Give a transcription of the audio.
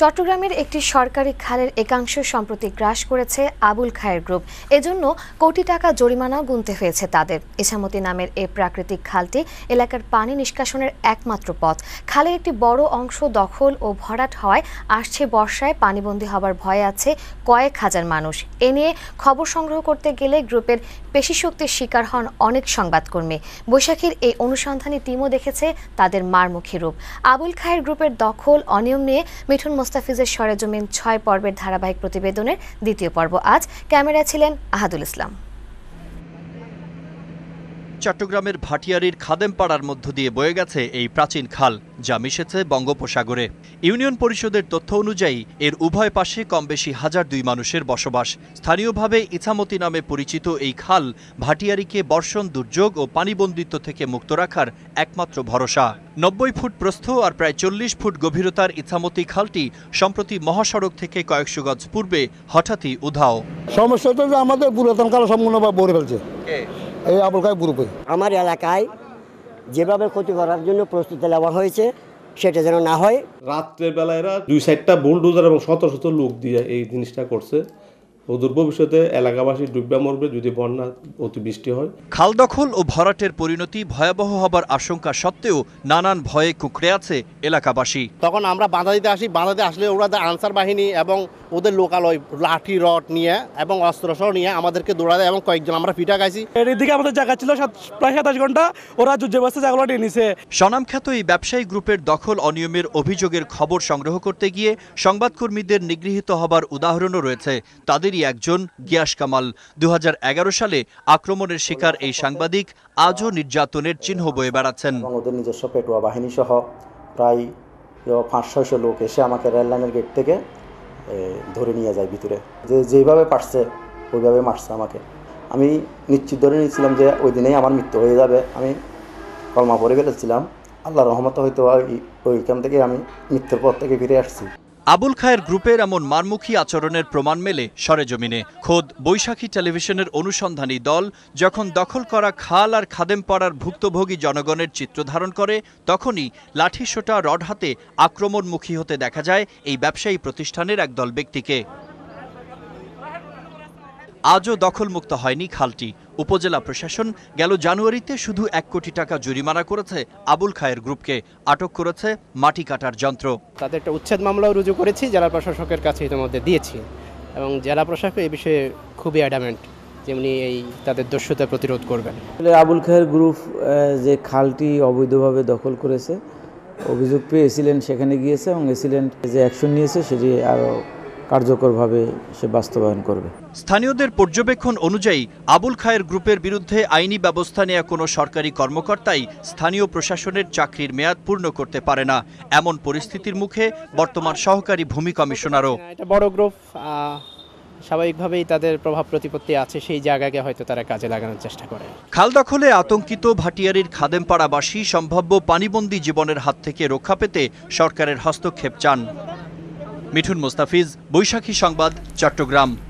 চট্টগ্রামের একটি সরকারি খালের একাংশ সম্প্রতি গ্রাস করেছে আবুল খায়ের গ্রুপ এজন্য কোটি টাকা জরিমানাও গুনতে হয়েছে তাদের ইছামতি নামের এই প্রাকৃতিক খালটি এলাকার পানি নিষ্কাশনের একমাত্র পথ খালের একটি বড় অংশ দখল ও ভরাট হওয়ায় আসছে বর্ষায় পানিবন্দী হবার ভয়ে আছে কয়েক হাজার মানুষ এ নিয়ে খবর সংগ্রহ করতে গেলে গ্রুপের পেশিশক্তির শিকার হন অনেক সংবাদকর্মী বৈশাখীর এই অনুসন্ধানী টিমও দেখেছে তাদের মারমুখী রূপ আবুল খায়ের গ্রুপের দখল অনিয়ম নিয়ে মিঠুন মোস্তাফিজের সরেজমিন ছয় পর্বের ধারাবাহিক প্রতিবেদনের দ্বিতীয় পর্ব আজ ক্যামেরায় ছিলেন আহাদুল ইসলাম চট্টগ্রামের ভাটিয়ারির খাদেমপাড়ার মধ্য দিয়ে বয়ে গেছে এই প্রাচীন খাল যা মিশেছে বঙ্গোপসাগরে ইউনিয়ন পরিষদের তথ্য অনুযায়ী এর উভয় পাশে কম বেশি হাজার দুই মানুষের বসবাস স্থানীয়ভাবে ইছামতি নামে পরিচিত এই খাল ভাটিয়ারিকে বর্ষণ দুর্যোগ ও পানিবন্দিত্ব থেকে মুক্ত রাখার একমাত্র ভরসা নব্বই ফুট প্রস্থ আর প্রায় চল্লিশ ফুট গভীরতার ইছামতি খালটি সম্প্রতি মহাসড়ক থেকে কয়েকশো গজ পূর্বে হঠাৎই উধাও সমস্যা তো আমাদের পুরাতন কাল সম্পূর্ণভাবে ভরে ফেলছে এই আবুল কায় গ্রুপে আমার এলাকায় যেভাবে ক্ষতি করার জন্য প্রস্তুতি নেওয়া হয়েছে সেটা যেন না হয় রাত্রেবেলায় এরা দুই সাইডটা বুলডোজার এবং শত শত লোক দিয়ে এই জিনিসটা করছে দূর ভবিষ্যতে এলাকাবাসী ডুববা মরবে যদি বন্যা অতিবৃষ্টি হয় খাল দখল ও ভরাটের পরিণতি ভয়াবহ হবার আশঙ্কা সত্ত্বেও নানান ভয়ে কুকড়ে আছে এলাকাবাসী তখন আমরা বাধা দিতে আসি বাধা দিতে আসলে ওরা আনসার বাহিনী এবং ওদের লোকালয় লাঠি রড নিয়ে এবং সহ নিয়ে আমাদেরকে দৌড়া দেয় এবং কয়েকজন আমরা পিঠা এর এদিকে আমাদের জায়গা ছিল প্রায় সাতাশ ঘন্টা ওরা যুদ্ধবাস্তা জায়গা নিয়ে নিছে স্বনামখ্যাত এই ব্যবসায়ী গ্রুপের দখল অনিয়মের অভিযোগের খবর সংগ্রহ করতে গিয়ে সংবাদকর্মীদের নিগৃহীত হবার উদাহরণও রয়েছে তাদেরই তাদেরই একজন গিয়াস কামাল দু সালে আক্রমণের শিকার এই সাংবাদিক আজও নির্যাতনের চিহ্ন বয়ে বেড়াচ্ছেন ওদের নিজস্ব পেটুয়া বাহিনী সহ প্রায় পাঁচ ছয়শ লোক এসে আমাকে রেললাইনের গেট থেকে ধরে নিয়ে যায় ভিতরে যে যেভাবে পারছে ওইভাবে মারছে আমাকে আমি নিশ্চিত ধরে নিয়েছিলাম যে ওই দিনেই আমার মৃত্যু হয়ে যাবে আমি কলমা পড়ে ফেলেছিলাম আল্লাহ রহমত হয়তো ওইখান থেকে আমি মৃত্যুর পর থেকে ফিরে আসছি আবুল খায়ের গ্রুপের এমন মারমুখী আচরণের প্রমাণ মেলে সরেজমিনে খোদ বৈশাখী টেলিভিশনের অনুসন্ধানী দল যখন দখল করা খাল আর খাদেম পাড়ার ভুক্তভোগী জনগণের চিত্র ধারণ করে তখনই লাঠিসোটা রড হাতে আক্রমণমুখী হতে দেখা যায় এই ব্যবসায়ী প্রতিষ্ঠানের একদল ব্যক্তিকে আজও দখলমুক্ত হয়নি খালটি উপজেলা প্রশাসন গেল জানুয়ারিতে শুধু এক কোটি টাকা জরিমানা করেছে আবুল খায়ের গ্রুপকে আটক করেছে মাটি কাটার যন্ত্র তাদের একটা উচ্ছেদ মামলাও রুজু করেছি জেলা প্রশাসকের কাছে ইতিমধ্যে দিয়েছি এবং জেলা প্রশাসক এ বিষয়ে খুবই অ্যাডামেন্ট যেমনি এই তাদের দস্যুতা প্রতিরোধ করবেন আবুল খায়ের গ্রুপ যে খালটি অবৈধভাবে দখল করেছে অভিযোগ পেয়ে এসিলেন্ট সেখানে গিয়েছে এবং এসিলেন্ট যে অ্যাকশন নিয়েছে সেটি আরও কার্যকরভাবে সে বাস্তবায়ন করবে স্থানীয়দের পর্যবেক্ষণ অনুযায়ী আবুল খায়ের গ্রুপের বিরুদ্ধে আইনি ব্যবস্থা নেয়া কোনো সরকারি কর্মকর্তাই স্থানীয় প্রশাসনের চাকরির মেয়াদ পূর্ণ করতে পারে না এমন পরিস্থিতির মুখে বর্তমান সহকারী ভূমি কমিশনারও হ্যাঁ, এটা বড় গ্রুপ স্বাভাবিকভাবেই তাদের প্রভাব প্রতিপত্তি আছে সেই জায়গাকে হয়তো তারা কাজে লাগানোর চেষ্টা করে খাল দখলে আতঙ্কিত ভাটিয়ারির খাদেমপাড়াবাসী সম্ভাব্য পানিবন্দী জীবনের হাত থেকে রক্ষা পেতে সরকারের হস্তক্ষেপ চান মিঠুন মোস্তাফিজ বৈশাখী সংবাদ চট্টগ্রাম